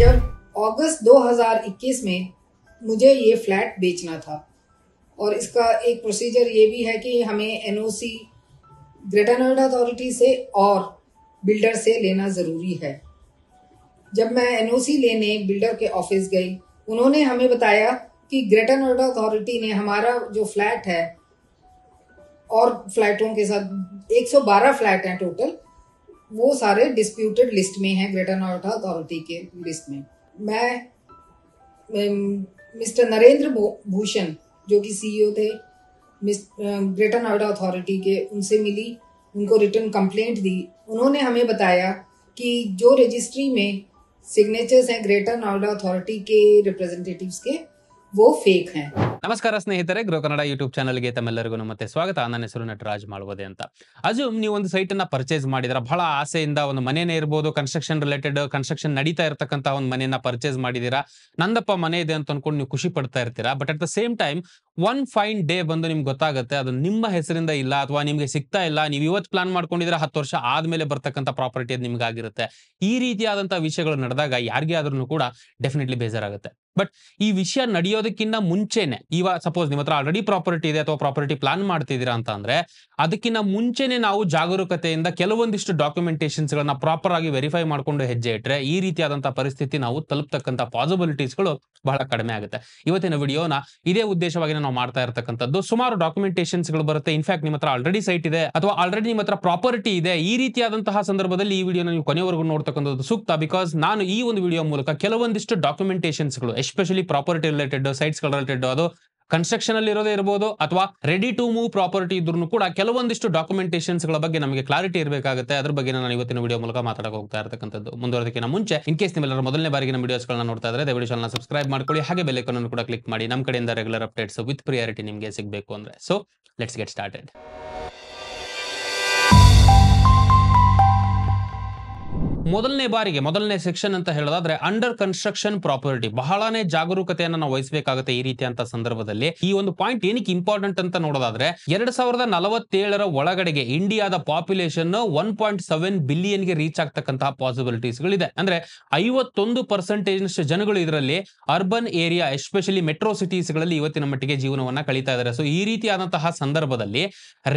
जब अगस्त 2021 में मुझे ये फ्लैट बेचना था और इसका एक प्रोसीजर ये भी है कि हमें एनओसी ग्रेटर नोएडा अथॉरिटी से और बिल्डर से लेना ज़रूरी है जब मैं एनओसी लेने बिल्डर के ऑफिस गई उन्होंने हमें बताया कि ग्रेटर नोएडा अथॉरिटी ने हमारा जो फ्लैट है और फ्लैटों के साथ 112 फ्लैट हैं टोटल वो सारे डिस्प्यूटेड लिस्ट में हैं ग्रेटर नोएडा अथॉरिटी के लिस्ट में मैं मिस्टर नरेंद्र भूषण जो कि सीईओ e थे ग्रेटर नोएडा अथॉरिटी के उनसे मिली उनको रिटर्न कंप्लेंट दी उन्होंने हमें बताया कि जो रजिस्ट्री में सिग्नेचर्स हैं ग्रेटर नोएडा अथॉरिटी के रिप्रेजेंटेटिव्स के ನಮಸ್ಕಾರ ಸ್ನೇಹಿತರೆ ಗ್ರೋ ಕನ್ನಡ ಯೂಟ್ಯೂಬ್ ಚಾನಲ್ಗೆ ತಮ್ಮೆಲ್ಲರಿಗೂ ಮತ್ತೆ ಸ್ವಾಗತ ನನ್ನ ಹೆಸರು ನಟರಾಜ್ ಮಾಡುವುದೇ ಅಂತ ಅಜುಮ್ ನೀವು ಒಂದು ಸೈಟ್ ಅನ್ನ ಪರ್ಚೇಸ್ ಮಾಡಿದ್ರ ಬಹಳ ಆಸೆಯಿಂದ ಒಂದು ಮನೆನೇ ಇರ್ಬೋದು ಕನ್ಸ್ಟ್ರಕ್ಷನ್ ರಿಲೇಟೆಡ್ ಕನ್ಸ್ಟ್ರಕ್ಷನ್ ನಡೀತಾ ಇರತಕ್ಕಂತ ಒಂದು ಮನೆಯನ್ನ ಪರ್ಚೇಸ್ ಮಾಡಿದೀರಾ ನಂದಪ್ಪ ಮನೆ ಇದೆ ಅಂತ ಅನ್ಕೊಂಡು ನೀವು ಖುಷಿ ಪಡ್ತಾ ಇರ್ತೀರಾ but at the same time one fine day ಬಂದು ನಿಮ್ಗೆ ಗೊತ್ತಾಗುತ್ತೆ ಅದು ನಿಮ್ಮ ಹೆಸರಿಂದ ಇಲ್ಲ ಅಥವಾ ನಿಮ್ಗೆ ಸಿಗ್ತಾ ಇಲ್ಲ ನೀವು ಇವತ್ತು ಪ್ಲಾನ್ ಮಾಡ್ಕೊಂಡಿದ್ರೆ ಹತ್ತು ವರ್ಷ ಆದ್ಮೇಲೆ ಬರ್ತಕ್ಕಂಥ ಪ್ರಾಪರ್ಟಿ ಅದು ಆಗಿರುತ್ತೆ ಈ ರೀತಿಯಾದಂತಹ ವಿಷಯಗಳು ನಡೆದಾಗ ಯಾರಿಗೆ ಆದ್ರೂ ಕೂಡ ಡೆಫಿನೆಟ್ಲಿ ಬೇಜಾರಾಗುತ್ತೆ ಬಟ್ ಈ ವಿಷಯ ನಡೆಯೋದಕ್ಕಿಂತ ಮುಂಚೆನೆ ಇವಾಗ ಸಪೋಸ್ ನಿಮ್ಮ ಹತ್ರ ಆಲ್ರೆಡಿ ಪ್ರಾಪರ್ಟಿ ಇದೆ ಅಥವಾ ಪ್ರಾಪರ್ಟಿ ಪ್ಲಾನ್ ಮಾಡ್ತಿದ್ದೀರಾ ಅಂತ ಅಂದ್ರೆ ಅದಕ್ಕಿಂತ ಮುಂಚೆನೆ ನಾವು ಜಾಗರೂಕತೆಯಿಂದ ಕೆಲವೊಂದಿಷ್ಟು ಡಾಕ್ಯುಮೆಂಟೇಶನ್ಸ್ ಗಳನ್ನ ಪ್ರಾಪರ್ ಆಗಿ ವೆರಿಫೈ ಮಾಡ್ಕೊಂಡು ಹೆಜ್ಜೆ ಇಟ್ಟರೆ ಈ ರೀತಿಯಾದಂತಹ ಪರಿಸ್ಥಿತಿ ನಾವು ತಲುಪ್ತಕ್ಕಂಥ ಪಾಸಿಬಿಲಿಟೀಸ್ಗಳು ಬಹಳ ಕಡಿಮೆ ಆಗುತ್ತೆ ಇವತ್ತಿನ ವಿಡಿಯೋನ ಇದೇ ಉದ್ದೇಶವಾಗಿ ನಾವು ಮಾಡ್ತಾ ಇರತಕ್ಕಂಥದ್ದು ಸುಮಾರು ಡಾಕ್ಯುಮೆಂಟೇಶನ್ಸ್ ಗಳು ಬರುತ್ತೆ ಇನ್ಫ್ಯಾಕ್ಟ್ ನಿಮ್ಮ ಹತ್ರ ಆಲ್ರೆಡಿ ಸೈಟ್ ಇದೆ ಅಥವಾ ಆಲ್ರೆಡಿ ನಿಮ್ಮ ಹತ್ರ ಪ್ರಾಪರ್ಟಿ ಇದೆ ಈ ರೀತಿಯಾದಂತಹ ಸಂದರ್ಭದಲ್ಲಿ ಈ ವಿಡಿಯೋನ ನೀವು ಕೊನೆವರೆಗೂ ನೋಡ್ತಕ್ಕಂಥದ್ದು ಸೂಕ್ತ ಬಿಕಾಸ್ ನಾನು ಈ ಒಂದು ವಿಡಿಯೋ ಮೂಲಕ ಕೆಲವೊಂದಿಷ್ಟು ಡಾಕ್ಯುಮೆಂಟೇಶನ್ಸ್ ಗಳು especially property related sites related ಅದು ಕನ್ಸ್ಟ್ರಕ್ಷನ್ ಅಲ್ಲಿ ಇರೋದೇ ಇರಬಹುದು ಅಥವಾ ರೆಡಿ ಟು ಮೂವ್ ಪ್ರಾಪರ್ಟಿ ಇದ್ರೂ ಕೂಡ ಕೆಲವೊಂದಿಷ್ಟು ಡಾಕ್ಯುಮೆಂಟೇಷನ್ಸ್ ಗಳ ಬಗ್ಗೆ ನಮಗೆ ಕ್ಲಾರಿಟಿ ಇರಬೇಕಾಗುತ್ತೆ ಅದ್ರ ಬಗ್ಗೆ ನಾನು ಇವತ್ತಿನ ವಿಡಿಯೋ ಮೂಲಕ ಮಾತಾಡಕ್ಕೆ ಹೋಗ್ತಾ ಇರತಕ್ಕಂಥದ್ದು ಮುಂದುವರೆದಕ್ಕಿಂತ ಮುಂಚೆ ಇನ್ ಕೇಸ್ ನಿಮ್ಮೆಲ್ಲರ ಮೊದಲನೇ ಬಾರಿಗೆ ನಮ್ಮ ವಿಡಿಯೋಸ್ಗಳನ್ನ ನೋಡ್ತಾ ಇದ್ರೆ ದಯವಿಟ್ಟು ಚಾನಲ್ ಸಬ್ಸ್ಕ್ರೈಬ್ ಮಾಡ್ಕೊಳ್ಳಿ ಹಾಗೆ ಅನ್ನು ಕೂಡ ಕ್ಲಿಕ್ ಮಾಡಿ ನಮ್ಮ ಕಡೆಯಿಂದ ರೆಗ್ಯುಲರ್ ಅಪ್ಡೇಟ್ಸ್ ವಿತ್ ಪ್ರಿಯಾರಿಟಿ ನಿಮಗೆ ಸಿಗಬೇಕು ಅಂದ್ರೆ ಸೊ ಲೆಟ್ಸ್ ಗೆಟ್ ಸ್ಟಾರ್ಟೆಡ್ ಮೊದಲನೇ ಬಾರಿಗೆ ಮೊದಲನೇ ಸೆಕ್ಷನ್ ಅಂತ ಹೇಳೋದಾದ್ರೆ ಅಂಡರ್ ಕನ್ಸ್ಟ್ರಕ್ಷನ್ ಪ್ರಾಪರ್ಟಿ ಬಹಳನೇ ಜಾಗರೂಕತೆಯನ್ನು ನಾವು ವಹಿಸಬೇಕಾಗುತ್ತೆ ಈ ರೀತಿ ಅಂತ ಸಂದರ್ಭದಲ್ಲಿ ಈ ಒಂದು ಪಾಯಿಂಟ್ ಏನಕ್ಕೆ ಇಂಪಾರ್ಟೆಂಟ್ ಅಂತ ನೋಡೋದಾದ್ರೆ ಎರಡ್ ಸಾವಿರದ ನಲವತ್ತೇಳರ ಒಳಗಡೆಗೆ ಇಂಡಿಯಾದ population one point seven billion ಗೆ ರೀಚ್ ಆಗ್ತಕ್ಕಂತಹ ಪಾಸಿಬಿಲಿಟೀಸ್ ಗಳಿದೆ ಅಂದ್ರೆ ಐವತ್ತೊಂದು ಪರ್ಸೆಂಟೇಜ್ ಜನಗಳು ಇದರಲ್ಲಿ urban area especially metro cities ಗಳಲ್ಲಿ ಇವತ್ತಿನ ಮಟ್ಟಿಗೆ ಜೀವನವನ್ನ ಕಳೀತಾ ಇದ್ದಾರೆ ಸೊ ಈ ರೀತಿಯಾದಂತಹ ಸಂದರ್ಭದಲ್ಲಿ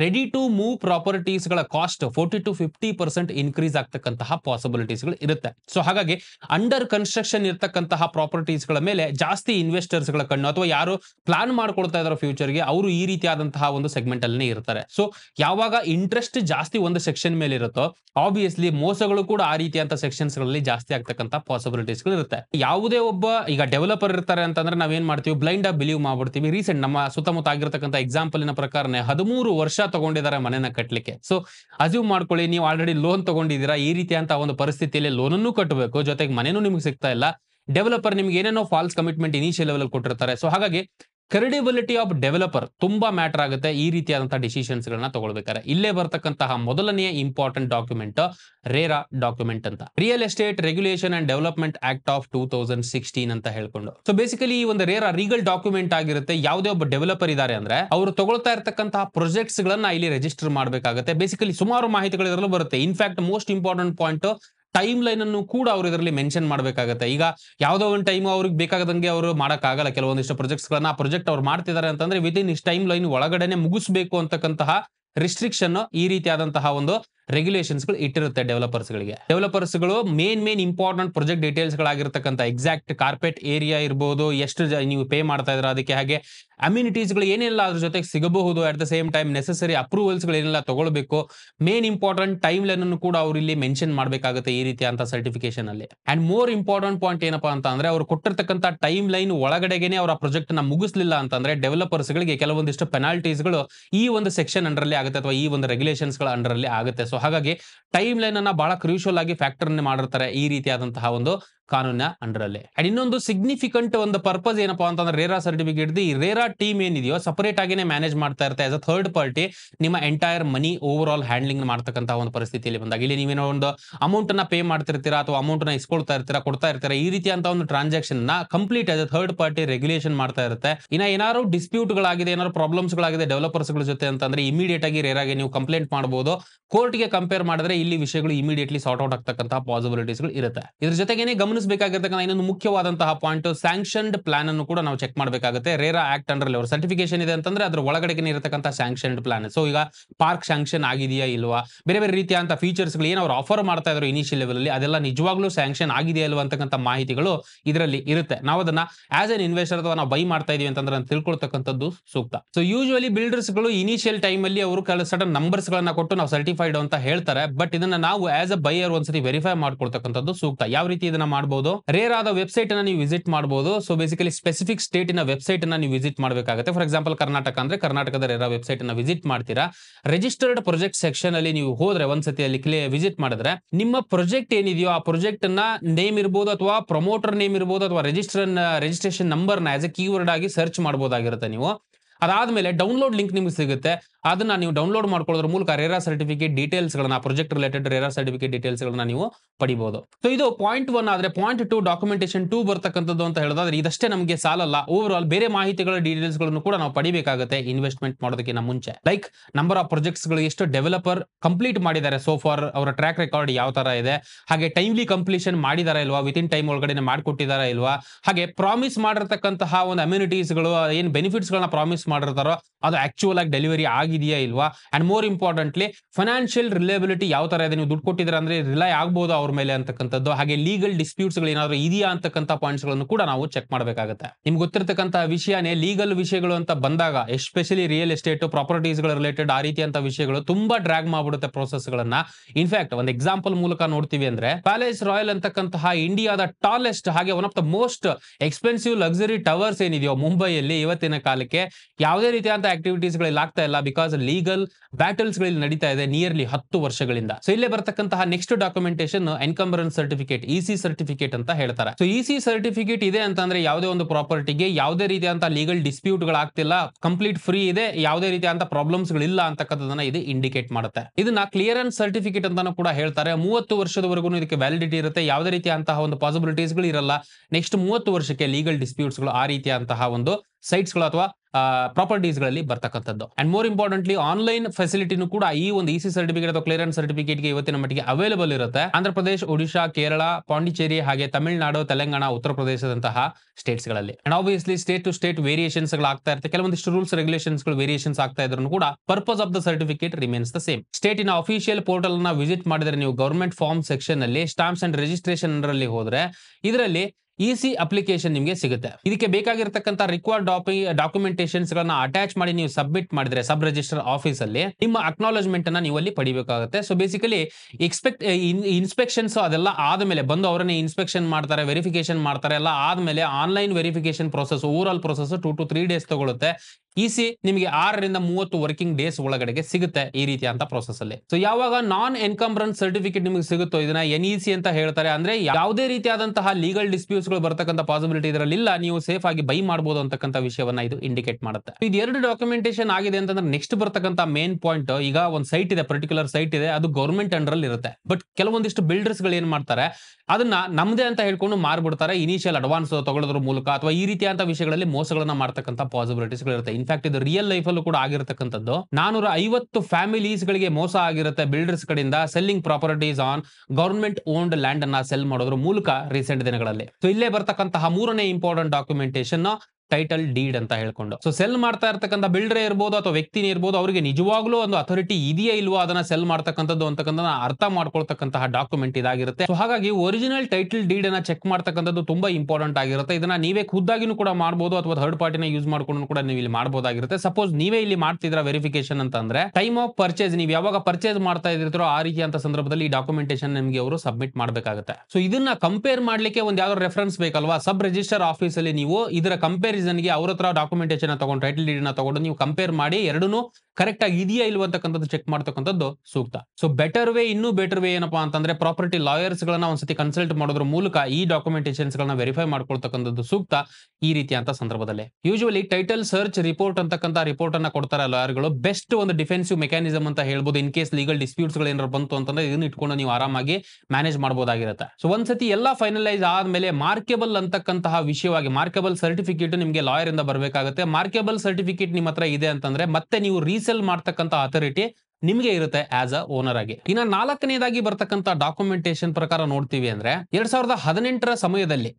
ರೆಡಿ ಟು ಮೂವ್ ಪ್ರಾಪರ್ಟೀಸ್ ಗಳ cost forty to fifty percent increase ಆಗ್ತಕ್ಕಂತಹ ಪಾಸಿಬಿಲಿಟಿ ಪಾಸಿಬಿಲಿಟೀಸ್ಗಳು ಇರುತ್ತೆ ಸೊ ಹಾಗಾಗಿ ಅಂಡರ್ ಕನ್ಸ್ಟ್ರಕ್ಷನ್ ಇರ್ತಕ್ಕಂತಹ ಪ್ರಾಪರ್ಟೀಸ್ಗಳ ಮೇಲೆ ಜಾಸ್ತಿ ಇನ್ವೆಸ್ಟರ್ಸ್ಗಳ ಕಣ್ಣು ಅಥವಾ ಯಾರು ಪ್ಲಾನ್ ಮಾಡ್ಕೊಳ್ತಾ ಇದಾರೆ ಫ್ಯೂಚರ್ಗೆ ಅವರು ಈ ರೀತಿಯಾದಂತಹ ಒಂದು ಸೆಗ್ಮೆಂಟ್ ಅಲ್ಲಿ ಇರ್ತಾರೆ ಸೊ ಯಾವಾಗ ಇಂಟ್ರೆಸ್ಟ್ ಜಾಸ್ತಿ ಒಂದು ಸೆಕ್ಷನ್ ಮೇಲೆ ಇರುತ್ತೋ ಆಬ್ವಿಯಸ್ಲಿ ಮೋಸಗಳು ಕೂಡ ಆ ರೀತಿಯಂತ ಸೆಕ್ಷನ್ಸ್ ಗಳಲ್ಲಿ ಜಾಸ್ತಿ ಆಗ್ತಕ್ಕಂಥ ಗಳು ಇರುತ್ತೆ ಯಾವುದೇ ಒಬ್ಬ ಈಗ ಡೆವಲಪರ್ ಇರ್ತಾರೆ ಅಂತಂದ್ರೆ ನಾವೇನ್ ಮಾಡ್ತೀವಿ ಬ್ಲೈಂಡ್ ಆಗಿ ಬಿಲೀವ್ ಮಾಡ್ಬಿಡ್ತೀವಿ ರೀಸೆಂಟ್ ನಮ್ಮ ಸುತ್ತಮುತ್ತ ಆಗಿರತಕ್ಕಂಥ ಎಕ್ಸಾಂಪಲ್ ಪ್ರಕಾರನೇ ಹದಿಮೂರು ವರ್ಷ ತಗೊಂಡಿದ್ದಾರೆ ಮನೆನ ಕಟ್ಟಲಿಕ್ಕೆ ಸೊ ಅಸ್ಯೂಮ್ ಮಾಡ್ಕೊಳ್ಳಿ ನೀವು ಆಲ್ರೆಡಿ ಲೋನ್ ತಗೊಂಡಿದ್ದೀರಾ ಈ ರೀತಿಯಂತಹ ಒಂದು ಪರಿಸ್ಥಿತಿಯಲ್ಲಿ ಅನ್ನು ಕಟ್ಟಬೇಕು ಜೊತೆಗೆ ಮನೆನೂ ನಿಮ್ಗೆ ಸಿಗ್ತಾ ಇಲ್ಲ ಡೆವಲಪರ್ ನಿಮ್ಗೆ ಏನೇನೋ ಫಾಲ್ಸ್ ಕಮಿಟ್ಮೆಂಟ್ ಇನಿಷಿಯಲ್ ಲೆವೆಲ್ ಕೊಟ್ಟಿರ್ತಾರೆ ಸೊ ಹಾಗಾಗಿ ಕ್ರೆಡಿಬಿಲಿಟಿ ಆಫ್ ಡೆವಲಪರ್ ತುಂಬಾ ಮ್ಯಾಟರ್ ಆಗುತ್ತೆ ಈ ರೀತಿಯಾದಂತಹ ಡಿಸಿಷನ್ಸ್ ಗಳನ್ನ ತಗೊಳ್ಬೇಕಾದ್ರೆ ಇಲ್ಲೇ ಬರ್ತಕ್ಕಂತಹ ಮೊದಲನೆಯ ಇಂಪಾರ್ಟೆಂಟ್ ಡಾಕ್ಯುಮೆಂಟ್ ರೇರಾ ಡಾಕ್ಯುಮೆಂಟ್ ಅಂತ real estate regulation and development act of two thousand sixteen ಅಂತ ಹೇಳ್ಕೊಂಡು ಸೊ ಬೇಸಿಕಲಿ ಈ ಒಂದು ರೇರಾ ರೀಗಲ್ ಡಾಕ್ಯುಮೆಂಟ್ ಆಗಿರುತ್ತೆ ಯಾವುದೇ ಒಬ್ಬ ಡೆವಲಪರ್ ಇದ್ದಾರೆ ಅಂದ್ರೆ ಅವರು ತಗೊಳ್ತಾ ಇರತಕ್ಕಂತಹ ಪ್ರೊಜೆಕ್ಟ್ಸ್ ಗಳನ್ನ ಇಲ್ಲಿ ರಿಜಿಸ್ಟರ್ ಮಾಡಬೇಕಾಗುತ್ತೆ ಬೇಸಿಕಲಿ ಸುಮಾರು ಮಾಹಿತಿಗಳು ಇದರಲ್ಲೂ ಬರುತ್ತೆ in fact most important point timeline ಅನ್ನು ಕೂಡ ಅವರು ಇದರಲ್ಲಿ ಮೆನ್ಷನ್ ಮಾಡಬೇಕಾಗತ್ತೆ ಈಗ ಯಾವುದೋ ಒಂದು ಟೈಮ್ ಅವ್ರಿಗೆ ಬೇಕಾಗದಂಗೆ ಅವರು ಮಾಡೋಕ್ಕಾಗಲ್ಲ ಕೆಲವೊಂದಿಷ್ಟು ಪ್ರಾಜೆಕ್ಟ್ಸ್ ಗಳನ್ನ ಪ್ರಾಜೆಕ್ಟ್ ಅವ್ರು ಮಾಡ್ತಿದ್ದಾರೆ ಅಂತಂದ್ರೆ ವಿತ್ ಇನ್ ಇಷ್ಟು ಟೈಮ್ ಲೈನ್ ಒಳಗಡೆನೆ ಮುಗಿಸ್ಬೇಕು ಅಂತಕ್ಕಂತಹ ರಿಸ್ಟ್ರಿಕ್ಷನ್ ಈ ರೀತಿಯಾದಂತಹ ಒಂದು ಗಳು ಇಟ್ಟಿರುತ್ತೆ ಡೆವಲಪರ್ಸ್ ಡೆವಲಪರ್ಸ್ಗಳು main main important project details ಗಳಾಗಿರ್ತಕ್ಕಂಥ ಎಕ್ಸಾಕ್ಟ್ ಕಾರ್ಪೆಟ್ ಏರಿಯಾ ಇರಬಹುದು ಎಷ್ಟು ನೀವು ಪೇ ಮಾಡ್ತಾ ಇದ್ರ ಅದಕ್ಕೆ ಹಾಗೆ ಗಳು ಏನೆಲ್ಲ ಅದ್ರ ಜೊತೆಗೆ ಸಿಗಬಹುದು at the same time necessary ಅಪ್ರೂವಲ್ಸ್ಗಳು ಏನೆಲ್ಲ ತಗೊಳ್ಬೇಕು ಮೇನ್ ಇಂಪಾರ್ಟೆಂಟ್ ಟೈಮ್ ಲೈನ್ ಅನ್ನು ಕೂಡ ಅವ್ರು ಇಲ್ಲಿ ಮೆನ್ಷನ್ ಮಾಡಬೇಕಾಗುತ್ತೆ ಈ ರೀತಿಯಂತ ಸರ್ಟಿಫಿಕೇಶನ್ ಅಲ್ಲಿ ಅಂಡ್ ಮೋರ್ ಇಂಪಾರ್ಟೆಂಟ್ ಪಾಯಿಂಟ್ ಏನಪ್ಪಾ ಅಂತ ಅಂದ್ರೆ ಅವ್ರು ಕೊಟ್ಟಿರ್ತಕ್ಕಂಥ ಟೈಮ್ ಲೈನ್ ಒಳಗಡೆಗೆನೆ ಅವರ ಪ್ರಾಜೆಕ್ಟ್ ನ ಮುಗಿಸ್ಲಿಲ್ಲ ಅಂತಂದ್ರೆ ಡೆವಲಪರ್ಸ್ಗಳಿಗೆ ಕೆಲವೊಂದಿಷ್ಟು ಗಳು ಈ ಒಂದು ಸೆಕ್ಷನ್ ಅಂಡರ್ ಆಗುತ್ತೆ ಅಥವಾ ಈ ಒಂದು ರೆಗ್ಯುಲೇಷನ್ಸ್ ಗಳ ಅಂಡರ್ ಆಗುತ್ತೆ ಸೊ ಹಾಗಾಗಿ ಟೈಮ್ ಲೈನ್ ಅನ್ನ ಬಹಳ ಕ್ರೂಷಿಯಲ್ ಆಗಿ ಫ್ಯಾಕ್ಟರ್ ಮಾಡಿರ್ತಾರೆ ಈ ರೀತಿಯಾದಂತಹ ಒಂದು ಕಾನೂನಿನ ಅಂಡರ್ ಅಲ್ಲಿ ಅಂಡ್ ಇನ್ನೊಂದು ಸಿಗ್ನಿಫಿಕೆಂಟ್ ಒಂದು ಪರ್ಪಸ್ ಏನಪ್ಪಾ ಅಂತಂದ್ರೆ RERA certificate the RERA team ಏನಿದೆಯೋ ಸಪರೇಟ್ ಆಗಿನೇ ಮ್ಯಾನೇಜ್ ಮಾಡ್ತಾ ಇರುತ್ತೆ ಆಸ್ ಅ ಥರ್ಡ್ ಪಾರ್ಟಿ ನಿಮ್ಮ entire money overall handling ಮಾಡ್ತಕ್ಕಂತ ಒಂದು ಪರಿಸ್ಥಿತಿಯಲ್ಲಿ ಬಂದಾಗ ಇಲ್ಲಿ ನೀವೇನೋ ಒಂದು ಅಮೌಂಟ್ ಅನ್ನ ಪೇ ಮಾಡ್ತಿರ್ತೀರಾ ಅಥವಾ ಅಮೌಂಟ್ ನ ಇಸ್ಕೊಳ್ತಾ ಇರ್ತೀರಾ ಕೊಡ್ತಾ ಇರ್ತೀರಾ ಈ ರೀತಿಯಂತ ಒಂದು ಟ್ರಾನ್ಸಾಕ್ಷನ್ ನ complete as a third party regulation ಮಾಡ್ತಾ ಇರುತ್ತೆ ಇನ್ನ ಏನಾದ್ರು ಡಿಸ್ಪ್ಯೂಟ್ ಗಳಾಗಿದೆ ಏನಾದ್ರು ಪ್ರಾಬ್ಲಮ್ಸ್ ಗಳಾಗಿದೆ ಡೆವಲಪರ್ಸ್ ಗಳ ಜೊತೆ ಅಂತಂದ್ರೆ ಇಮಿಡಿಯೇಟ್ ಆಗಿ ರೇರಾಗೆ ನೀವು ಕಂಪ್ಲೇಂಟ್ ಮಾಡಬಹುದು ಕೋರ್ಟ್ಗೆ ಕಂಪೇರ್ ಮಾಡಿದ್ರೆ ಇಲ್ಲಿ ವಿಷಯಗಳು ಇಮಿಡಿಯೇಟ್ಲಿ ಸಾರ್ಟ್ ಔಟ್ ಆಗ್ತಕ್ಕಂತಹ ಪಾಸಿಬಿಲಿಟೀಸ್ ಇರುತ್ತೆ ಇದ್ರ ಜೊತೆಗೆ ಗಮನ ಗಮನಿಸಬೇಕಾಗಿರ್ತಕ್ಕಂಥ ಇನ್ನೊಂದು ಮುಖ್ಯವಾದಂತಹ ಪಾಯಿಂಟ್ ಸ್ಯಾಂಕ್ಷನ್ಡ್ ಪ್ಲಾನ್ ಅನ್ನು ಕೂಡ ನಾವು ಚೆಕ್ ಮಾಡಬೇಕಾಗುತ್ತೆ ರೇರಾ ಆಕ್ಟ್ ಅಂಡರ್ ಅವರು ಸರ್ಟಿಫಿಕೇಶನ್ ಇದೆ ಅಂತಂದ್ರೆ ಅದ್ರ ಒಳಗಡೆ ಇರತಕ್ಕಂಥ ಸ್ಯಾಂಕ್ಷನ್ಡ್ ಪ್ಲಾನ್ ಸೊ ಈಗ ಪಾರ್ಕ್ ಸ್ಯಾಂಕ್ಷನ್ ಆಗಿದೆಯಾ ಇಲ್ವಾ ಬೇರೆ ಬೇರೆ ರೀತಿಯ ಫೀಚರ್ಸ್ ಗಳು ಏನು ಅವರು ಆಫರ್ ಮಾಡ್ತಾ ಇದ್ರು ಇನಿಷಿಯಲ್ ಲೆವೆಲ್ ಅಲ್ಲಿ ಅದೆಲ್ಲ ನಿಜವಾಗ್ಲೂ ಸ್ಯಾಂಕ್ಷನ್ ಆಗಿದೆಯಾ ಇಲ್ವಾ ಅಂತಕ್ಕಂಥ ಮಾಹಿತಿಗಳು ಇದರಲ್ಲಿ ಇರುತ್ತೆ ನಾವು ಅದನ್ನ ಆಸ್ ಎನ್ ಇನ್ವೆಸ್ಟರ್ ಅಥವಾ ನಾವು ಬೈ ಮಾಡ್ತಾ ಇದೀವಿ ಅಂತಂದ್ರೆ ತಿಳ್ಕೊಳ್ತಕ್ಕಂಥದ್ದು ಸೂಕ್ತ ಸೊ ಯೂಶುವಲಿ ಬಿಲ್ಡರ್ಸ್ ಗಳು ಇನಿಷಿಯಲ್ ಟೈಮ್ ಅಲ್ಲಿ ಅವರು ಸಡನ್ ನಂಬರ್ಸ್ ಗಳನ್ನ ಕೊಟ್ಟು ನಾವು ಸರ್ಟಿಫೈಡ್ ಅಂತ ಹೇಳ್ತಾರೆ ಬಟ್ ಇದನ್ನ ನಾವು ಆಸ್ ಅ ಬೈಯರ್ ಒಂದ್ಸತಿ ವೆರಿಫೈ ಮಾಡ್ಕೊಳ್ತಕ್ಕಂಥದ್ದು ಸೂಕ್ತ ಯಾವ ರೀತಿ ಇದನ್ನ ಮಾಡಬಹುದು ರೇರ್ ಆದ ವೆಬ್ಸೈಟ್ ಅನ್ನ ನೀವು ವಿಸಿಟ್ ಮಾಡಬಹುದು ಸೊ ಬೇಸಿಕಲಿ ಸ್ಪೆಸಿಫಿಕ್ ಸ್ಟೇಟ್ ನ ವೆಬ್ಸೈಟ್ ಅನ್ನ ನೀವು ವಿಸಿಟ್ ಮಾಡಬೇಕಾಗುತ್ತೆ ಫಾರ್ ಎಕ್ಸಾಂಪಲ್ ಕರ್ನಾಟಕ ಅಂದ್ರೆ ಕರ್ನಾಟಕದ ರೇರಾ ವೆಬ್ಸೈಟ್ ಅನ್ನ ವಿಸಿಟ್ ಮಾಡ್ತೀರಾ ರಿಜಿಸ್ಟರ್ಡ್ ಪ್ರೊಜೆಕ್ಟ್ ಸೆಕ್ಷನ್ ಅಲ್ಲಿ ನೀವು ಹೋದ್ರೆ ಒಂದ್ಸತಿ ಅಲ್ಲಿ ಕ್ಲಿಯರ್ ವಿಸಿಟ್ ಮಾಡಿದ್ರೆ ನಿಮ್ಮ ಪ್ರೊಜೆಕ್ಟ್ ಏನಿದೆಯೋ ಆ ಪ್ರೊಜೆಕ್ಟ್ ಅನ್ನ ನೇಮ್ ಇರ್ಬೋದು ಅಥವಾ ಪ್ರಮೋಟರ್ ನೇಮ್ ಇರ್ಬೋದು ಅಥವಾ ರಿಜಿಸ್ಟರ್ ರಿಜಿಸ್ಟ್ರೇಷನ್ ನಂಬರ್ ನ ಆಸ್ ಎ ಕೀವರ್ಡ್ ಆಗಿ ಸರ್ಚ್ ಮಾಡಬಹುದಾಗಿರುತ್ತೆ ನೀವು ಅದಾದ್ಮೇಲೆ ಡೌನ್ಲೋಡ್ ಲಿಂಕ್ ನಿಮ್ಗೆ ಸಿಗುತ್ತೆ ಅದನ್ನ ನೀವು ಡೌನ್ಲೋಡ್ ಮಾಡ್ಕೊಳ್ಳೋದ್ರ ಮೂಲಕ ರೇರಾ ಸರ್ಟಿಫಿಕೇಟ್ ಡೀಟೇಲ್ಸ್ ಗಳನ್ನ project related RERA certificate details ಗಳನ್ನ ನೀವು ಪಡಿಬಹುದು ಸೊ ಇದು ಪಾಯಿಂಟ್ ಒನ್ ಆದ್ರೆ ಪಾಯಿಂಟ್ ಟು ಡಾಕ್ಯುಮೆಂಟೇಷನ್ ಟೂ ಬರ್ತಕ್ಕಂಥದ್ದು ಅಂತ ಹೇಳೋದಾದ್ರೆ ಇದಷ್ಟೇ ನಮಗೆ ಸಾಲಲ್ಲ ಓವರ್ ಆಲ್ ಬೇರೆ ಮಾಹಿತಿಗಳ ಡೀಟೇಲ್ಸ್ ಗಳನ್ನು ಕೂಡ ನಾವು ಪಡಿಬೇಕಾಗುತ್ತೆ ಇನ್ವೆಸ್ಟ್ಮೆಂಟ್ ಮಾಡೋದಕ್ಕಿಂತ ಮುಂಚೆ ಲೈಕ್ ನಂಬರ್ ಆಫ್ ಪ್ರೊಜೆಕ್ಟ್ಸ್ ಗಳು ಎಷ್ಟು ಡೆವಲಪರ್ ಕಂಪ್ಲೀಟ್ ಮಾಡಿದ್ದಾರೆ ಸೋ ಫಾರ್ ಅವರ ಟ್ರ್ಯಾಕ್ ರೆಕಾರ್ಡ್ ಯಾವ ತರ ಇದೆ ಹಾಗೆ ಟೈಮ್ಲಿ ಕಂಪ್ಲೀಷನ್ ಮಾಡಿದಾರ ಇಲ್ವಾ ವಿತಿನ್ ಟೈಮ್ ಒಳಗಡೆ ಮಾಡಿಕೊಟ್ಟಿದಾರಾ ಇಲ್ವಾ ಹಾಗೆ ಪ್ರಾಮಿಸ್ ಮಾಡಿರ್ತಕ್ಕಂತಹ ಒಂದು ಅಮ್ಯುನಿಟೀಸ್ ಗಳು ಏನ್ ಬೆನಿಫಿಟ್ಸ್ ಗಳನ್ನ ಪ್ರಾಮಿಸ್ ಮಾಡಿರ್ತಾರೋ ಅದು ಆಕ್ಚುವಲ್ ಆಗಿ ಡೆಲಿವರಿ ಆಗಿ ಇದೆಯಾ ಇಲ್ವಾ and more importantly financial reliability ಯಾವ ತರ ಇದೆ ನೀವು ದುಡ್ಡು ಕೊಟ್ಟಿದ್ರೆ ಅಂದ್ರೆ ರಿಲೈ ಆಗ್ಬೋದು ಅವ್ರ ಮೇಲೆ ಅಂತಕ್ಕಂಥದ್ದು ಹಾಗೆ ಲೀಗಲ್ ಡಿಸ್ಪ್ಯೂಟ್ಸ್ ಗಳು ಏನಾದ್ರು ಇದೆಯಾ ಅಂತಕ್ಕಂಥ ಪಾಯಿಂಟ್ಸ್ ಗಳನ್ನು ಕೂಡ ನಾವು ಚೆಕ್ ಮಾಡಬೇಕಾಗುತ್ತೆ ನಿಮ್ಗೆ ಗೊತ್ತಿರತಕ್ಕಂಥ ವಿಷಯನೇ ಲೀಗಲ್ ವಿಷಯಗಳು ಅಂತ ಬಂದಾಗ ಎಸ್ಪೆಷಲಿ ರಿಯಲ್ ಎಸ್ಟೇಟ್ ಪ್ರಾಪರ್ಟೀಸ್ ಗಳ ರಿಲೇಟೆಡ್ ಆ ರೀತಿಯ ವಿಷಯಗಳು ತುಂಬಾ ಡ್ರ್ಯಾಗ್ ಮಾಡ್ಬಿಡುತ್ತೆ ಪ್ರೋಸೆಸ್ ಗಳನ್ನ ಇನ್ಫ್ಯಾಕ್ಟ್ ಒಂದು ಎಕ್ಸಾಂಪಲ್ ಮೂಲಕ ನೋಡ್ತೀವಿ ಅಂದ್ರೆ ಪ್ಯಾಲೇಸ್ ರಾಯಲ್ ಅಂತಕ್ಕಂತಹ ಇಂಡಿಯಾದ ಟಾಲೆಸ್ಟ್ ಹಾಗೆ one of the most expensive luxury towers ಏನಿದೆಯೋ ಮುಂಬೈಯಲ್ಲಿ ಇವತ್ತಿನ ಕಾಲಕ್ಕೆ ಯಾವುದೇ ರೀತಿಯಾದಂತಹ ಆಕ್ಟಿವಿಟೀಸ್ ಆಗ್ತಾ ಇಲ್ಲ ಬಿಕಾಸ್ ಬಿಕಾಸ್ ಲೀಗಲ್ ಬ್ಯಾಟಲ್ಸ್ ಗಳಲ್ಲಿ ನಡೀತಾ ಇದೆ ನಿಯರ್ಲಿ ಹತ್ತು ವರ್ಷಗಳಿಂದ ಸೊ ಇಲ್ಲೇ ಬರತಕ್ಕಂತಹ next documentation encumbrance certificate EC certificate ಅಂತ ಹೇಳ್ತಾರೆ ಸೊ ಇಸಿ ಸರ್ಟಿಫಿಕೇಟ್ ಇದೆ ಅಂತಂದ್ರೆ ಯಾವುದೇ ಒಂದು ಪ್ರಾಪರ್ಟಿಗೆ ಯಾವುದೇ ರೀತಿಯ ಲೀಗಲ್ ಡಿಸ್ಪ್ಯೂಟ್ ಆಗ್ತಿಲ್ಲ ಕಂಪ್ಲೀಟ್ ಫ್ರೀ ಇದೆ ಯಾವುದೇ ರೀತಿಯಾದ ಪ್ರಾಬ್ಲಮ್ಸ್ ಗಳಿಲ್ಲ ಅಂತಕ್ಕಂಥದ್ದನ್ನ ಇದು ಇಂಡಿಕೇಟ್ ಮಾಡುತ್ತೆ ಇದನ್ನ ಕ್ಲಿಯರೆನ್ಸ್ ಸರ್ಟಿಫಿಕೇಟ್ ಅಂತಾನು ಕೂಡ ಹೇಳ್ತಾರೆ ಮೂವತ್ತು ವರ್ಷದವರೆಗೂ ಇದಕ್ಕೆ ವ್ಯಾಲಿಡಿಟಿ ಇರುತ್ತೆ ಯಾವುದೇ ರೀತಿಯಂತಹ ಒಂದು ಪಾಸಿಬಿಲಿಟೀಸ್ ಗಳು ಇರಲ್ಲ ನೆಕ್ಸ್ಟ್ ಮೂವತ್ತು ವರ್ಷಕ್ಕೆ ಲೀಗಲ್ ಡಿಸ್ಪ್ಯೂಟ್ಸ್ ಗಳು ಆ ರೀತಿಯಂತಹ ಒಂದು ಸೈಟ್ಸ್ಗಳು ಅಥವಾ ಪ್ರಾಪರ್ಟೀಸ್ಗಳಲ್ಲಿ ಬರ್ತಕ್ಕಂಥದ್ದು ಅಂಡ್ ಮೋರ್ ಇಂಪಾರ್ಟೆಂಟ್ಲಿ ಆನ್ಲೈನ್ ಫೆಸಿಲಿಟಿನೂ ಕೂಡ ಈ ಒಂದು ಸಿ e ಸರ್ಟಿಫಿಕೇಟ್ ಅಥವಾ ಕ್ಲಿಯರೆನ್ಸ್ ಸರ್ಟಿಫಿಕೇಟ್ಗೆ ಇವತ್ತಿನ ಮಟ್ಟಿಗೆ ಅವೈಲೇಬಲ್ ಇರುತ್ತೆ ಆಂಧ್ರಪ್ರದೇಶ ಒಡಿಶಾ ಕೇರಳ ಪಾಂಡಿಚೇರಿ ಹಾಗೆ ತಮಿಳುನಾಡು ತೆಲಂಗಾಣ ಉತ್ತರ ಪ್ರದೇಶದಂತಹ ಸ್ಟೇಟ್ಸ್ಗಳಲ್ಲಿ and obviously state to state variations ಆಗ್ತಾ ಇರುತ್ತೆ ಕೆಲವೊಂದಿಷ್ಟು ರೂಲ್ಸ್ ರೆಗ್ಯುಲೇಷನ್ಸ್ ಗಳು ವೇರಿಯೇಷನ್ಸ್ ಆಗ್ತಾ ಇದ್ರು ಕೂಡ purpose of the certificate remains the same ಸ್ಟೇಟಿನ ಅಫಿಷಿಯಲ್ ಪೋರ್ಟಲ್ ನ ವಿಸಿಟ್ ಮಾಡಿದ್ರೆ ನೀವು ಗೌರ್ಮೆಂಟ್ ಫಾರ್ಮ್ ಸೆಕ್ಷನ್ ಅಲ್ಲಿ ಸ್ಟಾಂಪ್ಸ್ ಅಂಡ್ ರಿಜಿಸ್ಟ್ರೇಷನ್ ಹೋದ್ರೆ ಇದರಲ್ಲಿ ಇಸಿ ಅಪ್ಲಿಕೇಶನ್ ನಿಮಗೆ ಸಿಗುತ್ತೆ ಇದಕ್ಕೆ ಬೇಕಾಗಿರ್ತಕ್ಕಂಥ ರಿಕ್ವೈರ್ಡ್ ಡಾಪಿ ಡಾಕ್ಯುಮೆಂಟೇಶನ್ಸ್ ಗಳನ್ನ ಅಟ್ಯಾಚ್ ಮಾಡಿ ನೀವು ಸಬ್ಮಿಟ್ ಮಾಡಿದ್ರೆ ಸಬ್ ರಿಜಿಸ್ಟರ್ ಆಫೀಸ್ ಅಲ್ಲಿ ನಿಮ್ಮ ಅಕ್ನಾಲಜ್ಮೆಂಟ್ ಅನ್ನ ನೀವು ಅಲ್ಲಿ ಪಡಿಬೇಕಾಗುತ್ತೆ ಸೊ ಬೇಸಿಕಲಿ ಎಕ್ಸ್ಪೆಕ್ಟ್ ಇನ್ಸ್ಪೆಕ್ಷನ್ಸ್ ಅದೆಲ್ಲ ಆದ್ಮೇಲೆ ಬಂದು ಅವರನ್ನ ಇನ್ಸ್ಪೆಕ್ಷನ್ ಮಾಡ್ತಾರೆ ವೆರಿಫಿಕೇಶನ್ ಮಾಡ್ತಾರೆ ಎಲ್ಲ ಆದ್ಮೇಲೆ online verification process overall process two to three days ತಗೊಳುತ್ತೆ ಇಸಿ ನಿಮಗೆ ಆರರಿಂದ ಮೂವತ್ತು ವರ್ಕಿಂಗ್ ಡೇಸ್ ಒಳಗಡೆ ಸಿಗುತ್ತೆ ಈ ರೀತಿ ಅಂತ ಪ್ರೊಸೆಸ್ ಅಲ್ಲಿ ಸೊ ಯಾವಾಗ ನಾನ್ ಎನ್ಕಂಬ್ರನ್ ಸರ್ಟಿಫಿಕೇಟ್ ನಿಮಗೆ ಸಿಗುತ್ತೋ ಇದನ್ನ ಎನ್ ಸಿ e ಅಂತ ಹೇಳ್ತಾರೆ ಅಂದ್ರೆ ಯಾವುದೇ ರೀತಿಯಾದಂತಹ ಲೀಗಲ್ ಡಿಸ್ಪ್ಯೂಟ್ ಗಳು ಬರ್ತಕ್ಕಂಥ ಪಾಸಿಬಿಲಿಟಿ ಇದರಲ್ಲಿ ಇಲ್ಲ ನೀವು ಸೇಫ್ ಆಗಿ ಬೈ ಮಾಡಬಹುದು ಅಂತಕ್ಕಂಥ ವಿಷಯವನ್ನ ಇದು ಇಂಡಿಕೇಟ್ ಮಾಡುತ್ತೆ ಇದು ಎರಡು ಡಾಕ್ಯುಮೆಂಟೇಶನ್ ಆಗಿದೆ ಅಂತಂದ್ರೆ ನೆಕ್ಸ್ಟ್ ಬರ್ತಕ್ಕಂಥ ಮೇನ್ ಪಾಯಿಂಟ್ ಈಗ ಒಂದು ಸೈಟ್ ಇದೆ ಪರ್ಟಿಕ್ಯುಲರ್ ಸೈಟ್ ಇದೆ ಅದು ಗೌರ್ಮೆಂಟ್ ಅಂಡರ್ ಅಲ್ಲಿ ಇರುತ್ತೆ ಬಟ್ ಕೆಲವೊಂದಿಷ್ಟು ಬಿಲ್ಡರ್ಸ್ ಗಳು ಏನ್ ಮಾಡ್ತಾರೆ ಅದನ್ನ ನಮ್ದೇ ಅಂತ ಹೇಳ್ಕೊಂಡು ಮಾರ್ಬಿಡ್ತಾರೆ ಇನಿಷಿಯಲ್ ಅಡ್ವಾನ್ಸ್ ತಗೊಳ್ಳೋದ್ರ ಮೂಲಕ ಅಥವಾ ಈ ರೀತಿಯಾದ ವಿಷಯಗಳಲ್ಲಿ ಮೋಸಗಳನ್ನ ಮಾಡ್ತಕ್ಕಂಥ ಪಾಸಿಬಿಲಿಟೀಸ್ ಇರುತ್ತೆ ಇನ್ಫ್ಯಾಕ್ಟ್ ಇದು ರಿಯಲ್ ಲೈಫ್ ಅಲ್ಲೂ ಕೂಡ ಆಗಿರತಕ್ಕಂಥದ್ದು ನಾನೂರ ಐವತ್ತು ಫ್ಯಾಮಿಲೀಸ್ ಗಳಿಗೆ ಮೋಸ ಆಗಿರುತ್ತೆ ಬಿಲ್ಡರ್ಸ್ ಕಡೆಯಿಂದ selling properties on government owned land ಅನ್ನ ಸೆಲ್ ಮಾಡೋದ್ರ ಮೂಲಕ ರೀಸೆಂಟ್ ದಿನಗಳಲ್ಲಿ ಸೊ ಇಲ್ಲೇ ಬರ್ತಕ್ಕಂತಹ ಮೂರನೇ ಇಂಪಾರ್ಟೆಂಟ್ ಡಾಕ್ಯುಮೆಂಟೇಶನ್ ಟೈಟಲ್ ಡೀಡ್ ಅಂತ ಹೇಳ್ಕೊಂಡು ಸೊ ಸೆಲ್ ಮಾಡ್ತಾ ಇರತಕ್ಕಂಥ ಬಿಲ್ಡರ್ ಇರ್ಬೋದು ಅಥವಾ ವ್ಯಕ್ತಿನೇ ಇರ್ಬೋದು ಅವರಿಗೆ ನಿಜವಾಗ್ಲೂ ಒಂದು ಅಥಾರಿಟಿ ಇದೆಯಾ ಇಲ್ವೋ ಅದನ್ನ ಸೆಲ್ ಮಾಡ್ತಕ್ಕಂಥದ್ದು ಅಂತಕ್ಕಂಥ ಅರ್ಥ ಮಾಡ್ಕೊಳ್ತಕ್ಕಂತಹ ಡಾಕ್ಯುಮೆಂಟ್ ಇದಾಗಿರುತ್ತೆ ಸೊ ಹಾಗಾಗಿ ಒರಿಜಿನಲ್ ಟೈಟಲ್ ಡೀಡ್ ಅನ್ನ ಚೆಕ್ ಮಾಡ್ತಕ್ಕಂಥದ್ದು ತುಂಬಾ ಇಂಪಾರ್ಟೆಂಟ್ ಆಗಿರುತ್ತೆ ಇದನ್ನ ನೀವೇ ಖುದ್ದಾಗಿನೂ ಕೂಡ ಮಾಡಬಹುದು ಅಥವಾ ಥರ್ಡ್ ಪಾರ್ಟಿನ ಯೂಸ್ ಮಾಡ್ಕೊಂಡು ಕೂಡ ನೀವು ಇಲ್ಲಿ ಮಾಡಬಹುದಾಗಿರುತ್ತೆ ಸಪೋಸ್ ನೀವೇ ಇಲ್ಲಿ ಮಾಡ್ತಿದ್ರ ವೆರಿಫಿಕೇಶನ್ ಅಂತ ಅಂದ್ರೆ ಟೈಮ್ ಆಫ್ ಪರ್ಚೇಸ್ ನೀವು ಯಾವಾಗ ಪರ್ಚೇಸ್ ಮಾಡ್ತಾ ಇದ್ರೋ ಆ ರೀತಿ ಅಂತ ಸಂದರ್ಭದಲ್ಲಿ ಡಾಕ್ಯುಮೆಂಟೇಶನ್ ನಿಮಗೆ ಅವರು ಸಬ್ಮಿಟ್ ಮಾಡಬೇಕಾಗುತ್ತೆ ಸೊ ಇದನ್ನ ಕಂಪೇರ್ ಮಾಡ್ಲಿಕ್ಕೆ ಒಂದು ಯಾವ್ದಾದ್ರು ರೆಫರೆನ್ಸ್ ಬೇಕಲ್ವಾ ಸಬ್ ರಿಜಿಸ್ಟರ್ ಆಫೀಸ್ ಅಲ್ಲಿ ನೀವು ಇದರ ಕಂಪೇರ್ ಕಂಪ್ಯಾರಿಸನ್ಗೆ ಅವ್ರ ಹತ್ರ ಡಾಕ್ಯುಮೆಂಟೇಷನ್ ತಗೊಂಡು ಟೈಟಲ್ ನ ತಗೊಂಡು ನೀವು ಕಂಪೇರ್ ಮಾಡಿ ಎರಡೂ ಕರೆಕ್ಟ್ ಆಗಿ ಇದೆಯಾ ಇಲ್ವಂತಕ್ಕಂಥದ್ದು ಚೆಕ್ ಮಾಡ್ತಕ್ಕಂಥದ್ದು ಸೂಕ್ತ ಸೊ ಬೆಟರ್ ವೇ ಇನ್ನೂ ಬೆಟರ್ ವೇ ಏನಪ್ಪಾ ಅಂತಂದ್ರೆ ಪ್ರಾಪರ್ಟಿ ಲಾಯರ್ಸ್ ಗಳನ್ನ ಒಂದ್ಸತಿ ಕನ್ಸಲ್ಟ್ ಮಾಡೋದ್ರ ಮೂಲಕ ಈ ಡಾಕ್ಯುಮೆಂಟೇಷನ್ಸ್ ಗಳನ್ನ ವೆರಿಫೈ ಮಾಡ್ಕೊಳ್ತಕ್ಕಂಥದ್ದು ಸೂಕ್ತ ಈ ರೀತಿಯಂತ ಸಂದರ್ಭದಲ್ಲಿ ಯೂಶುವಲಿ ಟೈಟಲ್ ಸರ್ಚ್ ರಿಪೋರ್ಟ್ ಅಂತಕ್ಕಂಥ ರಿಪೋರ್ಟ್ ಅನ್ನ ಕೊಡ್ತಾರೆ ಲಾಯರ್ಗಳು ಬೆಸ್ಟ್ ಒಂದು ಡಿಫೆನ್ಸಿವ್ ಮೆಕ್ಯಾನಿಸಮ್ ಅಂತ ಹೇಳ್ಬೋದು ಇನ್ ಕೇಸ್ ಲೀಗಲ್ ಡಿಸ್ಪ್ಯೂಟ್ಸ್ ಗಳು ಏನಾರು ಬಂತು ಅಂತಂದ್ರೆ ಇದನ್ನ ಇಟ್ಕೊಂಡು ನೀವು ಆರಾಮಾಗಿ ಮ್ಯಾನೇಜ್ ಮಾಡಬಹುದಾಗಿರುತ್ತೆ ಸೊ ಒಂದ್ಸತಿ ಎಲ್ಲ ಫೈನಲೈಸ್ ಆದ್ಮೇಲೆ ಮಾರ್ಕೆಬಲ್ ಅಂತಕ್ಕಂತಹ ವಿಷಯವಾಗಿ ಮಾರ್ಕೆಬಲ್ ಸರ್ಟಿಫಿಕೇಟ್ ನಿಮಗೆ ಲಾಯರ್ ಇಂದ ಬರಬೇಕಾಗುತ್ತೆ ಮಾರ್ಕೆಬಲ್ ಸರ್ಟಿಫಿಕೇಟ್ ನಿಮ್ಮ ಹತ್ರ ಇದೆ ಅಂತಂದ್ರೆ ಮತ್ತೆ ನೀವು ರೀ ರೀಸೆಲ್ ಮಾಡ್ತಕ್ಕಂಥ ಅಥಾರಿಟಿ ನಿಮಗೆ ಇರುತ್ತೆ ಆಸ್ ಅ ಓನರ್ ಆಗಿ ಇನ್ನ ನಾಲ್ಕನೇದಾಗಿ ಬರ್ತಕ್ಕಂಥ ಡಾಕ್ಯುಮೆಂಟೇಶನ್ ಪ್ರಕಾರ ನೋಡ್ತೀವಿ ಅಂದ್ರೆ ಎರಡ್ ಸಾವಿರದ ಹದಿನೆಂಟರ ಸಮಯದಲ್ಲಿ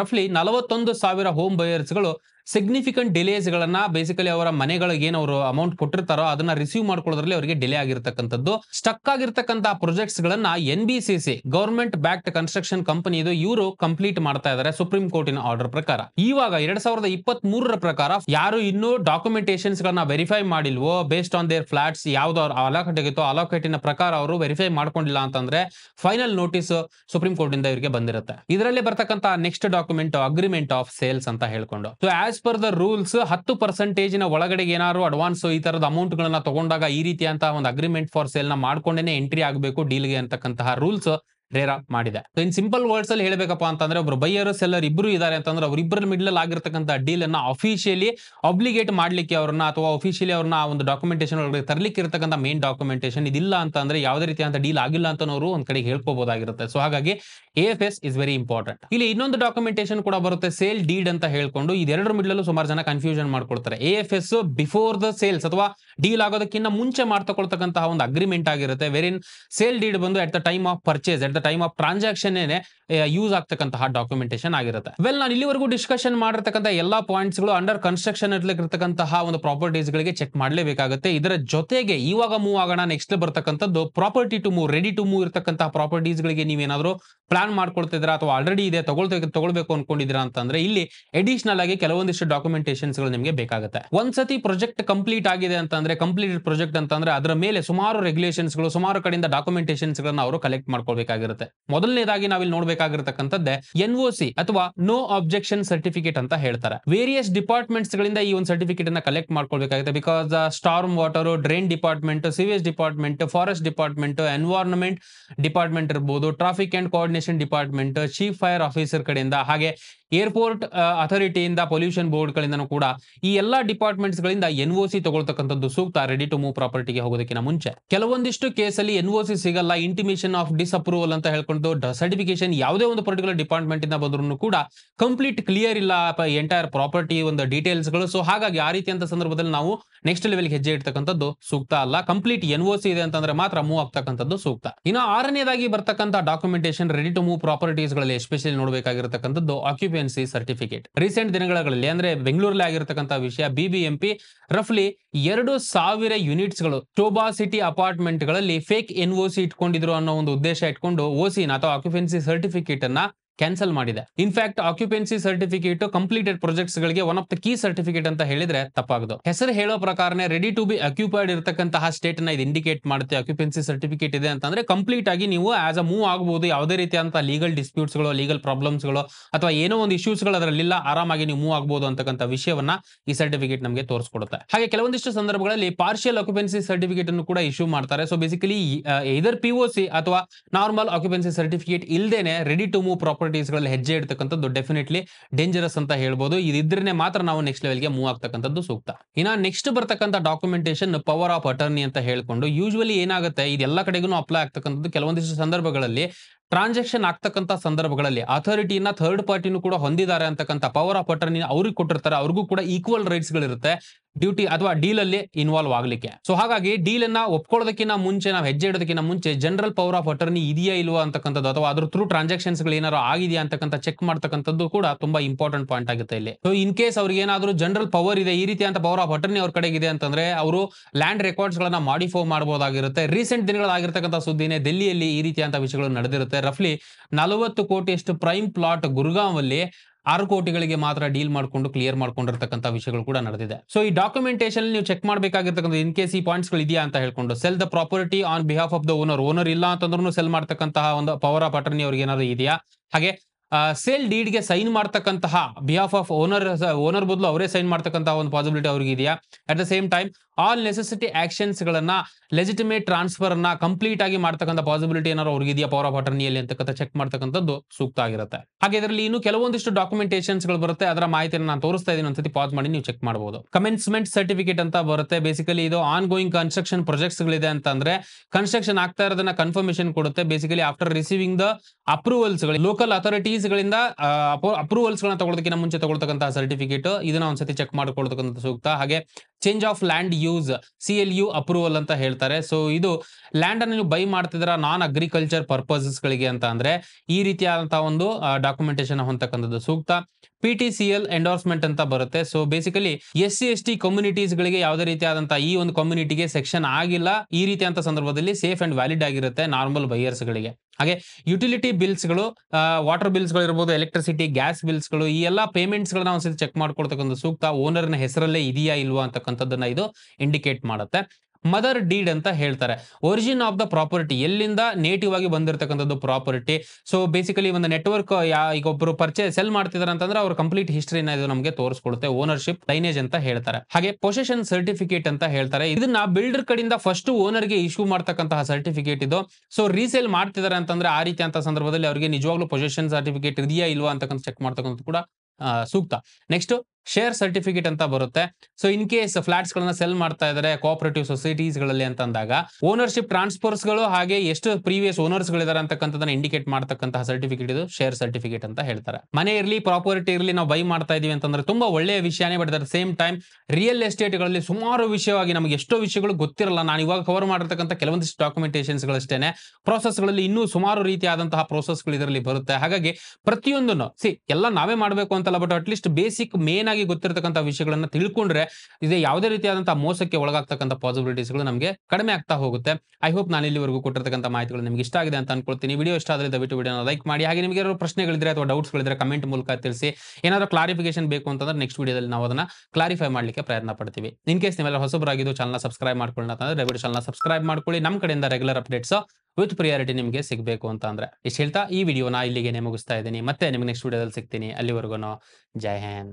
ರಫ್ಲಿ ನಲವತ್ತೊಂದು ಸಾವಿರ ಹೋಮ್ ಬಯರ್ಸ್ ಗಳು ಸಿಗ್ನಿಫಿಕೆಂಟ್ ಡಿಲೇಸ್ಗಳನ್ನ ಬೇಸಿಕಲಿ ಅವರ ಮನೆಗಳಿಗೆ ಏನು ಅವರು ಅಮೌಂಟ್ ಕೊಟ್ಟಿರ್ತಾರೋ ಅದನ್ನ ರಿಸೀವ್ ಮಾಡ್ಕೊಳ್ಳೋದ್ರಲ್ಲಿ ಅವರಿಗೆ ಡಿಲೇ ಆಗಿರ್ತಕ್ಕಂಥದ್ದು ಸ್ಟಕ್ ಆಗಿರ್ತಕ್ಕಂತಹ ಪ್ರೊಜೆಕ್ಟ್ಸ್ ಗಳನ್ನ N B C C government backed construction company ಇದು ಇವರು ಕಂಪ್ಲೀಟ್ ಮಾಡ್ತಾ ಇದ್ದಾರೆ ಸುಪ್ರೀಂ ಕೋರ್ಟಿನ ಆರ್ಡರ್ ಪ್ರಕಾರ ಇವಾಗ ಎರಡ್ ಸಾವಿರದ ಇಪ್ಪತ್ತ್ ಮೂರರ ಪ್ರಕಾರ ಯಾರು ಇನ್ನೂ ಡಾಕ್ಯುಮೆಂಟೇಷನ್ಸ್ ಗಳನ್ನ ವೆರಿಫೈ ಮಾಡಿಲ್ವೋ ಬೇಸ್ಡ್ ಆನ್ ದೇರ್ ಫ್ಲಾಟ್ಸ್ ಯಾವ್ದು ಅವ್ರ ಅಲಾಕೇಟ್ ಆಗಿತ್ತೋ ಪ್ರಕಾರ ಅವರು ವೆರಿಫೈ ಮಾಡ್ಕೊಂಡಿಲ್ಲ ಅಂತಂದ್ರೆ ಫೈನಲ್ ನೋಟಿಸ್ ಸುಪ್ರೀಂ ಕೋರ್ಟ್ ಇಂದ ಇವರಿಗೆ ಬಂದಿರುತ್ತೆ ಇದರಲ್ಲಿ ಬರ್ತಕ್ಕಂಥ next document agreement of sales ಅಂತ ಹೇಳ್ಕೊಂಡು ಸೊ ಆಸ್ ದ ರೂಲ್ಸ್ ಹತ್ತು ಪರ್ಸೆಂಟೇಜ್ ನ ಒಳಗಡೆ ಏನಾದ್ರು ಅಡ್ವಾನ್ಸ್ ಈ ತರದ ಅಮೌಂಟ್ ಗಳನ್ನ ತಗೊಂಡಾಗ ಈ ರೀತಿಯಂತಹ ಒಂದು ಅಗ್ರಿಮೆಂಟ್ ಫಾರ್ ಸೇಲ್ ನ ಮಾಡ್ಕೊಂಡೇನೆ ಎಂಟ್ರಿ ಆಗಬೇಕು ಡೀಲ್ಗೆ ಅಂತಕ್ಕಂತಹ ರೂಲ್ಸ್ ರೇರಾ ಮಾಡಿದೆ ಇನ್ ಸಿಂಪಲ್ ವರ್ಡ್ಸ್ ಅಲ್ಲಿ ಹೇಳಬೇಕಪ್ಪ ಅಂತಂದ್ರೆ ಒಬ್ರು ಬೈಯರ್ ಸೆಲ್ಲರ್ ಇಬ್ರು ಇದ್ದಾರೆ ಅಂತಂದ್ರೆ ಇಬ್ಬರ ಮಿಡ್ಲ್ ಆಗಿರ್ತಕ್ಕಂಥ ಡೀಲ್ ಅನ್ನ ಅಫಿಷಿಯಲಿ ಅಬ್ಲಿಗೇಟ್ ಮಾಡ್ಲಿಕ್ಕೆ ಅವ್ರನ್ನ ಅಥವಾ ಅಫಿಷಿಯಲಿ ಅವ್ರನ್ನ ಒಂದು ಡಾಕ್ಯುಮೆಂಟೇಶನ್ ಒಳಗಡೆ ತರಲಿಕ್ಕೆ ಇರತಕ್ಕಂತ ಮೇನ್ ಡಾಕ್ಯುಮೆಂಟೇಶನ್ ಇದಿಲ್ಲ ಅಂತ ಅಂದ್ರೆ ಯಾವುದೇ ರೀತಿಯಾದ ಡೀಲ್ ಆಗಿಲ್ಲ ಅಂತ ಅವರು ಒಂದ್ ಕಡೆ ಹೇಳ್ಕೋಬಹುದಾಗಿರುತ್ತೆ ಸೊ ಹಾಗಾಗಿ A F S is very important ಇಲ್ಲಿ ಇನ್ನೊಂದು ಡಾಕ್ಯುಮೆಂಟೇಶನ್ ಕೂಡ ಬರುತ್ತೆ ಸೇಲ್ ಡೀಡ್ ಅಂತ ಹೇಳ್ಕೊಂಡು ಇದೆರಡರ ಮಿಡ್ಲಲ್ಲೂ ಸುಮಾರು ಜನ ಕನ್ಫ್ಯೂಷನ್ ಮಾಡ್ಕೊಡ್ತಾರೆ A F S before the sales ಅಥವಾ ಡೀಲ್ ಆಗೋದಕ್ಕಿಂತ ಮುಂಚೆ ಮಾಡ್ತಕೊಳ್ತಕ್ಕಂತಹ ಒಂದು ಅಗ್ರಿಮೆಂಟ್ ಆಗಿರುತ್ತೆ ವೆರಿನ್ ಸೇಲ್ ಡೀಡ್ ಬಂದು at the time of purchase at the time of transaction use ಆಗ್ತಕ್ಕಂತಹ ಡಾಕ್ಯುಮೆಂಟೇಶನ್ ಆಗಿರುತ್ತೆ ವೆಲ್ ನಾನು ಇಲ್ಲಿವರೆಗೂ ಡಿಸ್ಕಷನ್ ಮಾಡಿರ್ತಕ್ಕಂಥ ಎಲ್ಲಾ ಪಾಯಿಂಟ್ಸ್ ಗಳು ಅಂಡರ್ ಕನ್ಸ್ಟ್ರಕ್ಷನ್ ಇರ್ತಕ್ಕಂತಹ ಒಂದು ಪ್ರಾಪರ್ಟೀಸ್ ಗಳಿಗೆ ಚೆಕ್ ಮಾಡಲೇಬೇಕಾಗುತ್ತೆ ಇದರ ಜೊತೆಗೆ ಇವಾಗ ಮೂವ್ ಆಗೋಣ ನೆಕ್ಸ್ಟ್ ಬರ್ತಕ್ಕಂಥದ್ದು property to move ready to move ಇರತಕ್ಕಂತಹ ಪ್ರಾಪರ್ಟೀಸ್ ಗಳಿಗೆ ನೀವೇನಾದ್ರು ಪ್ಲಾನ್ ಮಾಡ್ಕೊಳ್ತಿದ್ದೀರಾ ಅಥವಾ ಆಲ್ರೆಡಿ ಇದೆ ತಗೊಳ್ತ ತಗೊಳ್ಬೇಕು ಅನ್ಕೊಂಡಿದ್ದೀರಾ ಅಂತಂದ್ರೆ ಇಲ್ಲಿ ಅಡಿಷನಲ್ ಆಗಿ ಕೆಲವೊಂದಿಷ್ಟು ಡಾಕ್ಯುಮೆಂಟೇಷನ್ಸ್ ಗಳು ನಿಮಗೆ ಬೇಕಾಗುತ್ತೆ ಒಂದ್ಸತಿ ಪ್ರೊಜೆಕ್ಟ್ ಕಂಪ್ಲೀಟ್ ಆಗಿದೆ ಅಂತ ಅಂದ್ರೆ ಕಂಪ್ಲೀಟ್ ಪ್ರಾಜೆಕ್ಟ್ ಅಂತ ಅಂದ್ರೆ ಅದರ ಮೇಲೆ ಸುಮಾರು ರೆಗ್ಯುಲೇಷನ್ಸ್ ಗಳು ಸುಮಾರು ಕಡೆಯಿಂದ ಡಾಕ್ಯುಮೆಂಟೇಶನ್ಸ್ ಗಳನ್ನ ಅವರು ಕಲೆಕ್ಟ್ ಮಾಡ್ಕೊಳ್ಬೇಕಾಗಿರುತ್ತೆ ಮೊದಲನೇದಾಗಿ ನಾವಿಲ್ಲಿ ನೋಡ್ಬೇಕಾಗಿರ್ತಕ್ಕಂಥದ್ದೇ ಎನ್ ಒ ಸಿ ಅಥವಾ ನೋ ಆಬ್ಜೆಕ್ಷನ್ ಸರ್ಟಿಫಿಕೇಟ್ ಅಂತ ಹೇಳ್ತಾರೆ ವೇರಿಯಸ್ ಡಿಪಾರ್ಟ್ಮೆಂಟ್ಸ್ ಗಳಿಂದ ಈ ಒಂದು ಸರ್ಟಿಫಿಕೇಟ್ ಅನ್ನ ಕಲೆಕ್ಟ್ ಮಾಡ್ಕೊಳ್ಬೇಕಾಗುತ್ತೆ because storm water drain department sewage department forest department environment department ಇರ್ಬೋದು traffic and coordination department chief fire officer ಕಡೆಯಿಂದ ಹಾಗೆ ಏರ್ಪೋರ್ಟ್ ಅಥಾರಿಟಿಯಿಂದ ಪೊಲ್ಯೂಷನ್ ಬೋರ್ಡ್ ಬೋರ್ಡ್ಗಳಿಂದನೂ ಕೂಡ ಈ ಎಲ್ಲಾ ಡಿಪಾರ್ಟ್ಮೆಂಟ್ಸ್ಗಳಿಂದ ಎನ್ ಒ ಸಿ ತಗೊಳ್ತಕ್ಕಂಥದ್ದು ಸೂಕ್ತ ರೆಡಿ ಟು ಮೂವ್ ಪ್ರಾಪರ್ಟಿಗೆ ಹೋಗೋದಕ್ಕಿಂತ ಮುಂಚೆ ಕೆಲವೊಂದಿಷ್ಟು ಕೇಸಲ್ಲಿ ಎನ್ ಒ ಸಿ ಸಿಗಲ್ಲ ಇಂಟಿಮೇಷನ್ ಆಫ್ ಡಿಸ್ಅಪ್ರೂವಲ್ ಅಂತ ಹೇಳ್ಕೊಂಡು ಸರ್ಟಿಫಿಕೇಶನ್ ಯಾವುದೇ ಒಂದು ಪರ್ಟಿಕ್ಯುಲರ್ ಡಿಪಾರ್ಟ್ಮೆಂಟ್ ಇಂದ ಬಂದ್ರು ಕೂಡ ಕಂಪ್ಲೀಟ್ ಕ್ಲಿಯರ್ ಇಲ್ಲ ಎಂಟೈರ್ ಪ್ರಾಪರ್ಟಿ ಒಂದು ಡೀಟೇಲ್ಸ್ ಗಳು ಸೊ ಹಾಗಾಗಿ ಆ ರೀತಿ ಅಂತ ಸಂದರ್ಭದಲ್ಲಿ ನಾವು ನೆಕ್ಸ್ಟ್ ಲೆವೆಲ್ ಹೆಜ್ಜೆ ಇರ್ತಕ್ಕಂಥದ್ದು ಸೂಕ್ತ ಅಲ್ಲ ಕಂಪ್ಲೀಟ್ ಎನ್ ಒ ಸಿ ಇದೆ ಅಂತಂದ್ರೆ ಮಾತ್ರ ಮೂವ್ ಆಗ್ತಕ್ಕಂಥದ್ದು ಸೂಕ್ತ ಇನ್ನು ಆರನೇದಾಗಿ ಬರ್ತಕ್ಕಂಥ documentation ready to move properties ಗಳಲ್ಲಿ ಎಸ್ಪೆಷಲಿ ನೋಡಬೇಕಾಗಿರ್ತಕ್ಕಂಥದ್ದು ಆಕ್ಯುಪೇಷನ್ ಸರ್ಟಿಫಿಕೇಟ್ ರೀಸೆಂಟ್ ದಿನಗಳಲ್ಲಿ ಅಂದ್ರೆ ಬೆಂಗಳೂರಲ್ಲಿ ಆಗಿರತಕ್ಕಂತ ವಿಷಯ ಬಿಬಿಎಂಪಿ ರಫ್ಲಿ ಎರಡು ಸಾವಿರ ಯೂನಿಟ್ಸ್ ಗಳು ಟೋಬಾ ಸಿಟಿ ಅಪಾರ್ಟ್ಮೆಂಟ್ ಗಳಲ್ಲಿ ಫೇಕ್ ಎನ್ ಒ ಸಿ ಇಟ್ಕೊಂಡಿದ್ರು ಅನ್ನೋ ಒಂದು ಉದ್ದೇಶ ಇಟ್ಕೊಂಡು ಓಸಿನ ಅಥವಾ ಆಕ್ಯುಪೆನ್ಸಿ ಸರ್ಟಿಫಿಕೇಟ್ ಅನ್ನ ಕ್ಯಾನ್ಸಲ್ ಮಾಡಿದೆ in fact occupancy certificate completed projects ಗಳಿಗೆ one of the key certificate ಅಂತ ಹೇಳಿದ್ರೆ ತಪ್ಪಾಗದು ಹೆಸರು ಹೇಳೋ ಪ್ರಕಾರನೇ ರೆಡಿ ಟು ಬಿ ಅಕ್ಯುಪೈಡ್ ಇರತಕ್ಕಂತಹ ಸ್ಟೇಟ್ ನ ಇದು ಇಂಡಿಕೇಟ್ ಮಾಡುತ್ತೆ ಅಕ್ಯುಪೆನ್ಸಿ ಸರ್ಟಿಫಿಕೇಟ್ ಇದೆ ಅಂತಂದ್ರೆ ಕಂಪ್ಲೀಟ್ ಆಗಿ ನೀವು ಆಸ್ ಅ ಮೂವ್ ಆಗಬಹುದು ಯಾವುದೇ ರೀತಿಯಾದಂತಹ ಲೀಗಲ್ ಡಿಸ್ಪ್ಯೂಟ್ಸ್ ಗಳು ಲೀಗಲ್ ಪ್ರಾಬ್ಲಮ್ಸ್ ಗಳು ಅಥವಾ ಏನೋ ಒಂದು ಇಶ್ಯೂಸ್ ಗಳು ಅದರಲ್ಲಿಲ್ಲ ಆರಾಮಾಗಿ ನೀವು ಮೂವ್ ಆಗಬಹುದು ಅಂತಕ್ಕಂಥ ವಿಷಯವನ್ನ ಈ ಸರ್ಟಿಫಿಕೇಟ್ ನಮಗೆ ತೋರಿಸಿಕೊಡುತ್ತೆ ಹಾಗೆ ಕೆಲವೊಂದಿಷ್ಟು ಸಂದರ್ಭಗಳಲ್ಲಿ ಪಾರ್ಷಿಯಲ್ ಆಕ್ಯುಪೆನ್ಸಿ ಸರ್ಟಿಫಿಕೇಟ್ ಅನ್ನು ಕೂಡ ಇಶ್ಯೂ ಮಾಡ್ತಾರೆ ಸೊ ಬೇಸಿಕಲಿ ಇದರ್ ಪಿ ಸಿ ಅಥವಾ ನಾರ್ಮಲ್ ಆಕ್ಯುಪೆನ್ಸಿ ಸರ್ಟಿಫಿಕೇಟ್ ಇಲ್ಲದೇನೆ ರೆಡಿ ಟು ಮೂವ್ ಪ್ರಾಪರ್ ಪ್ರಾಪರ್ಟೀಸ್ಗಳಲ್ಲಿ ಹೆಜ್ಜೆ ಇಡ್ತಕ್ಕಂಥದ್ದು ಡೆಫಿನೆಟ್ಲಿ ಡೇಂಜರಸ್ ಅಂತ ಹೇಳ್ಬೋದು ಇದ್ರೆ ಮಾತ್ರ ನಾವು ನೆಕ್ಸ್ಟ್ ಲೆವೆಲ್ಗೆ ಮೂವ್ ಆಗ್ತಕ್ಕಂಥದ್ದು ಸೂಕ್ತ ಇನ್ನ ನೆಕ್ಸ್ಟ್ ಬರ್ತಕ್ಕಂಥ ಡಾಕ್ಯುಮೆಂಟೇಷನ್ ಪವರ್ ಆಫ್ ಅಟರ್ನಿ ಅಂತ ಹೇಳ್ಕೊಂಡು ಯೂಶುವಲಿ ಏನಾಗುತ್ತೆ ಇದೆಲ್ಲ ಕಡೆಗೂ ಅಪ್ಲೈ ಆಗ್ತಕ್ಕಂಥದ್ದು ಕೆಲವೊಂದಿಷ್ಟು ಸಂದರ್ಭಗಳಲ್ಲಿ ಟ್ರಾನ್ಸಾಕ್ಷನ್ ಆಗ್ತಕ್ಕಂಥ ಸಂದರ್ಭಗಳಲ್ಲಿ ಅಥಾರಿಟಿಯನ್ನ ಥರ್ಡ್ ಪಾರ್ಟಿನೂ ಕೂಡ ಹೊಂದಿದ್ದಾರೆ ಅಂತಕ್ಕಂಥ ಪವರ್ ಆಫ್ ಅಟರ್ನಿ ಅವ್ರಿಗೆ ಕೊಟ್ಟಿರ್ತಾರೆ ಅವ್ರಿಗೂ ಕೂಡ ಈಕ್ವಲ್ ರೈಟ್ಸ್ ಗಳಿರುತ್ತೆ ಡ್ಯೂಟಿ ಅಥವಾ ಡೀಲ್ ಅಲ್ಲಿ ಇನ್ವಾಲ್ವ್ ಆಗಲಿಕ್ಕೆ ಸೊ ಹಾಗಾಗಿ ಡೀಲ್ ಅನ್ನ ಒಪ್ಕೊಳ್ಳೋದಕ್ಕಿಂತ ಮುಂಚೆ ನಾವು ಹೆಜ್ಜೆ ಇಡೋದಕ್ಕಿಂತ ಮುಂಚೆ ಜನರಲ್ ಪವರ್ ಆಫ್ ಅಟರ್ನಿ ಇದೆಯಾ ಇಲ್ವಾ ಅಂತಕ್ಕಂಥದ್ದು ಅಥವಾ ಅದ್ರ ಥ್ರೂ ಟ್ರಾನ್ಸಾಕ್ಷನ್ಸ್ ಗಳು ಏನಾರು ಆಗಿದೆಯಾ ಅಂತಕ್ಕಂಥ ಚೆಕ್ ಮಾಡ್ತಕ್ಕಂಥದ್ದು ಕೂಡ ತುಂಬಾ ಇಂಪಾರ್ಟೆಂಟ್ ಪಾಯಿಂಟ್ ಆಗುತ್ತೆ ಇಲ್ಲಿ ಸೊ ಇನ್ ಕೇಸ್ ಅವ್ರಿಗೆ ಏನಾದ್ರು ಜನರಲ್ ಪವರ್ ಇದೆ ಈ ರೀತಿ ಪವರ್ ಆಫ್ ಅಟರ್ನಿ ಅವ್ರ ಇದೆ ಅಂತಂದ್ರೆ ಅವರು ಲ್ಯಾಂಡ್ ರೆಕಾರ್ಡ್ಸ್ ಗಳನ್ನ ಮಾಡಿಫೈ ಮಾಡಬಹುದಾಗಿರುತ್ತೆ ರೀಸೆಂಟ್ ದಿನಗಳಾಗಿರ್ತಕ್ಕಂಥ ಸುದ್ದಿನೇ ದೆಲ್ಲಿಯಲ್ಲಿ ಈ ರೀತಿಯಂತ ವಿಷಯಗಳು ನಡೆದಿರುತ್ತೆ ರಫ್ಲಿ ನಲವತ್ತು ಕೋಟಿಯಷ್ಟು ಪ್ರೈಮ್ ಪ್ಲಾಟ್ ಗುರುಗಾಂವ್ ಅಲ್ಲಿ ಆರು ಕೋಟಿಗಳಿಗೆ ಮಾತ್ರ ಡೀಲ್ ಮಾಡಿಕೊಂಡು ಕ್ಲಿಯರ್ ಮಾಡ್ಕೊಂಡಿರ್ತಕ್ಕಂಥ ವಿಷಯಗಳು ಕೂಡ ನಡೆದಿದೆ ಸೊ ಈ ಡಾಕ್ಯುಮೆಂಟೇಷನ್ ನೀವು ಚೆಕ್ ಮಾಡಬೇಕಾಗಿರ್ತಕ್ಕಂಥ ಇನ್ ಕೇಸ್ ಈ ಪಾಯಿಂಟ್ಸ್ ಗಳು ಇದೆಯಾ ಅಂತ ಹೇಳ್ಕೊಂಡು sell the property on behalf of the owner owner ಇಲ್ಲ ಅಂತಂದ್ರೂ ಸೆಲ್ ಮಾಡ್ತಕ್ಕಂತಹ ಒಂದು ಪವರ್ ಆಫ್ ಅಟರ್ನಿ ಅವ್ರಿಗೆ ಏನಾದ್ರು ಇದೆಯಾ ಹಾಗೆ ಸೇಲ್ ಗೆ ಸೈನ್ ಮಾಡ್ತಕ್ಕಂತಹ ಬಿಹಾಫ್ ಆಫ್ ಓನರ್ ಓನರ್ ಬದಲು ಅವರೇ ಸೈನ್ ಮಾಡ್ತಕ್ಕಂತಹ ಒಂದು ಪಾಸಿಬಿಲಿಟಿ ಅವ್ರಿಗೆ ಇದೆಯಾ at the same time all necessity actions ಗಳನ್ನ ಲೆಜಿಟಿಮೇಟ್ ಟ್ರಾನ್ಸ್ಫರ್ ಅನ್ನ ಕಂಪ್ಲೀಟ್ ಆಗಿ ಮಾಡ್ತಕ್ಕಂಥ ಪಾಸಿಬಿಲಿಟಿ ಏನಾರು ಅವ್ರಿಗಿದೆಯಾ ಪವರ್ ಆಫ್ ಅಟರ್ನಿಯಲ್ಲಿ ಅಂತಕ್ಕಂಥ ಚೆಕ್ ಮಾಡ್ತಕ್ಕಂಥದ್ದು ಸೂಕ್ತ ಆಗಿರುತ್ತೆ ಹಾಗೆ ಇದರಲ್ಲಿ ಇನ್ನು ಕೆಲವೊಂದಿಷ್ಟು ಡಾಕ್ಯುಮೆಂಟೇಷನ್ಸ್ ಗಳು ಬರುತ್ತೆ ಅದರ ಮಾಹಿತಿಯನ್ನು ನಾನು ತೋರಿಸ್ತಾ ಇದೀನಿ ಒಂದ್ಸತಿ ಪಾಸ್ ಮಾಡಿ ನೀವು ಚೆಕ್ ಮಾಡಬಹುದು ಕಮೆನ್ಸ್ಮೆಂಟ್ ಸರ್ಟಿಫಿಕೇಟ್ ಅಂತ ಬರುತ್ತೆ ಬೇಸಿಕಲಿ ಇದು ಆನ್ ಗೋಯಿಂಗ್ ಕನ್ಸ್ಟ್ರಕ್ಷನ್ ಪ್ರಾಜೆಕ್ಟ್ಸ್ ಗಳಿದೆ ಅಂತಂದ್ರೆ ಕನ್ಸ್ಟ್ರಕ್ಷನ್ ಆಗ್ತಾ ಇರೋದನ್ನ ಕನ್ಫರ್ಮೇಷನ್ ಕೊಡುತ್ತೆ basically after receiving the approvals ಗಳು ಲೋಕಲ್ ಅಥಾರಿಟೀಸ್ ಗಳಿಂದ ಅಪ್ರೂವಲ್ಸ್ ಗಳನ್ನ ತಗೊಳ್ಳೋದಕ್ಕಿಂತ ಮುಂಚೆ ತಗೊಳ್ತಕ್ಕಂತಹ ಸರ್ಟಿಫಿಕೇಟ್ ಇದನ್ನ ಒಂದ್ಸತಿ ಚೆಕ್ ಮಾಡ್ಕೊಳ್ತಕ್ಕಂಥ ಸೂಕ್ತ ಹಾಗೆ change of land use C L U approval ಅಂತ ಹೇಳ್ತಾರೆ ಸೊ ಇದು ಲ್ಯಾಂಡ್ ಅನ್ನು ನೀವು ಬೈ ಮಾಡ್ತಿದ್ರ ನಾನ್ ಅಗ್ರಿಕಲ್ಚರ್ ಪರ್ಪಸಸ್ ಗಳಿಗೆ ಅಂತ ಅಂದ್ರೆ ಈ ರೀತಿಯಾದಂತಹ ಒಂದು ಡಾಕ್ಯುಮೆಂಟೇಶನ್ ಹೊಂತಕ್ಕಂಥದ್ದು ಸೂಕ್ತ P T C L endorsement ಅಂತ ಬರುತ್ತೆ so basically S C S T communities ಗಳಿಗೆ ಯಾವುದೇ ರೀತಿಯಾದಂತಹ ಈ ಒಂದು ಕಮ್ಯುನಿಟಿಗೆ ಸೆಕ್ಷನ್ ಆಗಿಲ್ಲ ಈ ರೀತಿಯಂತ ಸಂದರ್ಭದಲ್ಲಿ ಸೇಫ್ ಅಂಡ್ ವ್ಯಾಲಿಡ್ ಆಗಿರುತ್ತೆ ನಾರ್ಮಲ್ ಬೈಯರ್ಸ್ ಗಳಿಗೆ ಹಾಗೆ ಯುಟಿಲಿಟಿ ಬಿಲ್ಸ್ಗಳು ಗಳು ವಾಟರ್ ಬಿಲ್ಸ್ ಗಳು ಎಲೆಕ್ಟ್ರಿಸಿಟಿ ಗ್ಯಾಸ್ ಬಿಲ್ಸ್ಗಳು ಗಳು ಈ ಎಲ್ಲ ಪೇಮೆಂಟ್ಸ್ ಗಳನ್ನ ಒಂದ್ಸತಿ ಚೆಕ್ ಮಾಡ್ಕೊಳ್ತಕ್ಕಂಥ ಸೂಕ್ತ ಓನರ್ನ ಹೆಸರಲ್ಲೇ ಇದೆಯಾ ಇಲ್ವಾ ಅಂತಕ್ಕಂಥದ್ದನ್ನ ಇದು ಇಂಡಿಕೇಟ್ ಮಾಡುತ್ತೆ ಮದರ್ ಡೀಡ್ ಅಂತ ಹೇಳ್ತಾರೆ ಒರಿಜಿನ್ ಆಫ್ ದ ಪ್ರಾಪರ್ಟಿ ಎಲ್ಲಿಂದ ನೇಟಿವ್ ಆಗಿ ಬಂದಿರತಕ್ಕಂಥದ್ದು ಪ್ರಾಪರ್ಟಿ ಸೊ ಬೇಸಿಕಲಿ ಒಂದು ನೆಟ್ವರ್ಕ್ ಈಗ ಒಬ್ಬರು ಪರ್ಚೇಸ್ ಸೆಲ್ ಮಾಡ್ತಿದ್ದಾರೆ ಅಂತಂದ್ರೆ ಅವ್ರ ಕಂಪ್ಲೀಟ್ ಹಿಸ್ಟ್ರಿನ ಇದು ನಮಗೆ ತೋರಿಸ್ಕೊಡುತ್ತೆ ಓನರ್ಶಿಪ್ ಲೈನೇಜ್ ಅಂತ ಹೇಳ್ತಾರೆ ಹಾಗೆ ಪೊಸೆಷನ್ ಸರ್ಟಿಫಿಕೇಟ್ ಅಂತ ಹೇಳ್ತಾರೆ ಇದನ್ನ ಬಿಲ್ಡರ್ ಕಡೆಯಿಂದ ಫಸ್ಟ್ ಓನರ್ ಗೆ ಇಶ್ಯೂ ಮಾಡ್ತಕ್ಕಂತಹ ಸರ್ಟಿಫಿಕೇಟ್ ಇದು ಸೊ ರೀಸೇಲ್ ಮಾಡ್ತಿದ್ದಾರೆ ಅಂತಂದ್ರೆ ಆ ರೀತಿ ಅಂತ ಸಂದರ್ಭದಲ್ಲಿ ಅವರಿಗೆ ನಿಜವಾಗ್ಲೂ ಪೊಸೆಷನ್ ಸರ್ಟಿಫಿಕೇಟ್ ಇದೆಯಾ ಇಲ್ವಾ ಅಂತಕ್ಕಂಥ ಚೆಕ್ ಮಾಡ್ತಕ್ಕಂಥದ್ದು ಕೂಡ ಸೂಕ್ತ ನೆಕ್ಸ್ಟ್ ಶೇರ್ ಸರ್ಟಿಫಿಕೇಟ್ ಅಂತ ಬರುತ್ತೆ ಸೊ ಇನ್ ಕೇಸ್ ಫ್ಲಾಟ್ಸ್ ಗಳನ್ನ ಸೆಲ್ ಮಾಡ್ತಾ ಇದ್ದಾರೆ ಕೋಆಪರೇಟಿವ್ ಸೊಸೈಟೀಸ್ ಗಳಲ್ಲಿ ಅಂತಂದಾಗ ಓನರ್ಶಿಪ್ ಟ್ರಾನ್ಸ್ಫರ್ಸ್ ಗಳು ಹಾಗೆ ಎಷ್ಟು ಪ್ರೀವಿಯಸ್ ಓನರ್ಸ್ ಗಳಿದಾರೆ ಅಂತಕ್ಕಂಥದ್ದನ್ನ ಇಂಡಿಕೇಟ್ ಮಾಡ್ತಕ್ಕಂತಹ ಸರ್ಟಿಫಿಕೇಟ್ ಇದು ಶೇರ್ ಸರ್ಟಿಫಿಕೇಟ್ ಅಂತ ಹೇಳ್ತಾರೆ ಮನೆ ಇರಲಿ ಪ್ರಾಪರ್ಟಿ ಇರಲಿ ನಾವು ಬೈ ಮಾಡ್ತಾ ಇದೀವಿ ಅಂತಂದ್ರೆ ತುಂಬಾ ಒಳ್ಳೆಯ ವಿಷಯನೇ but at same time real estate ಗಳಲ್ಲಿ ಸುಮಾರು ವಿಷಯವಾಗಿ ನಮಗೆ ಎಷ್ಟೋ ವಿಷಯಗಳು ಗೊತ್ತಿರಲ್ಲ ನಾನು ಇವಾಗ ಕವರ್ ಮಾಡಿರ್ತಕ್ಕಂಥ ಕೆಲವೊಂದಿಷ್ಟು ಡಾಕ್ಯುಮೆಂಟೇಶನ್ಸ್ ಗಳಷ್ಟೇನೆ ಪ್ರೊಸೆಸ್ ಗಳಲ್ಲಿ ಇನ್ನೂ ಸುಮಾರು ರೀತಿಯಾದಂತಹ ಪ್ರೊಸೆಸ್ ಗಳು ಇದರಲ್ಲಿ ಬರುತ್ತೆ ಹಾಗಾಗಿ ಪ್ರತಿಯೊಂದನ್ನು ಸಿ ಎಲ್ಲ ನಾವೇ ಮಾಡಬೇಕು ಅಂತಲ್ಲ ಬಟ್ ಅಟ್ಲೀಸ್ಟ್ ಬೇಸಿಕ್ ಮೇನ್ ಆಗಿ ಗೊತ್ತಿರತಕ್ಕಂಥ ವಿಷಯಗಳನ್ನ ತಿಳ್ಕೊಂಡ್ರೆ ಇದೇ ಯಾವುದೇ ರೀತಿಯಾದಂತಹ ಮೋಸಕ್ಕೆ ಒಳಗಾಗ್ತಕ್ಕಂಥ ಪಾಸಿಬಿಲಿಟೀಸ್ಗಳು ನಮಗೆ ಕಡಿಮೆ ಆಗ್ತಾ ಹೋಗುತ್ತೆ ಐ ಹೋಪ್ ನಾನು ಇಲ್ಲಿವರೆಗೂ ಕೊಟ್ಟಿರ್ತಕ್ಕಂಥ ಮಾಹಿತಿಗಳು ನಿಮ್ಗೆ ಇಷ್ಟ ಆಗಿದೆ ಅಂತ ಅನ್ಕೊಳ್ತೀನಿ ವಿಡಿಯೋ ಇಷ್ಟ ಆದ್ರೆ ದಯವಿಟ್ಟು ವಿಡಿಯೋನ ಲೈಕ್ ಮಾಡಿ ಹಾಗೆ ನಿಮಗೆ ಏನಾದ್ರು ಪ್ರಶ್ನೆಗಳಿದ್ರೆ ಅಥವಾ ಡೌಟ್ಸ್ ಗಳಿದ್ರೆ ಕಮೆಂಟ್ ಮೂಲಕ ತಿಳಿಸಿ ಏನಾದರೂ ಕ್ಲಾರಿಫಿಕೇಶನ್ ಬೇಕು ಅಂತಂದ್ರೆ ನೆಕ್ಸ್ಟ್ ವಿಡಿಯೋದಲ್ಲಿ ನಾವು ಅದನ್ನ ಕ್ಲಾರಿಫೈ ಮಾಡಲಿಕ್ಕೆ ಪ್ರಯತ್ನ ಪಡ್ತೀವಿ ಇನ್ ಕೇಸ್ ನೀವೆಲ್ಲ ಹೊಸಬರಾಗಿದ್ದು ಚಾನಲ್ನ ಸಬ್ಸ್ಕ್ರೈಬ್ ಮಾಡ್ಕೊಳ್ಳೋಣ ಅಂತಂದ್ರೆ ದಯವಿಟ್ಟು ಚಾನಲ್ನ ಸಬ್ಸ್ಕ್ರೈಬ್ ಮಾಡ್ಕೊಳ್ಳಿ ನಮ್ಮ ಕಡೆಯಿಂದ ರೆಗ್ಯುಲರ್ ಅಪ್ಡೇಟ್ಸ್ ವಿತ್ ಪ್ರಿಯಾರಿಟಿ ನಿಮಗೆ ಸಿಗಬೇಕು ಅಂತ ಅಂದ್ರೆ ಇಷ್ಟ ಹೇಳ್ತಾ ಈ ವಿಡಿಯೋನ ಇಲ್ಲಿಗೆ ಮುಗಿಸ್ತಾ ಇದ್ದೀನಿ ಮತ್ತೆ ನಿಮ್ಗೆ ನೆಕ್ಸ್ಟ್ ವಿಡಿಯೋದಲ್ಲಿ ಸಿಗ್ತೀನಿ ಅಲ್ಲಿವರೆಗೂ ಜೈ ಹ್ಯಾಂಡ್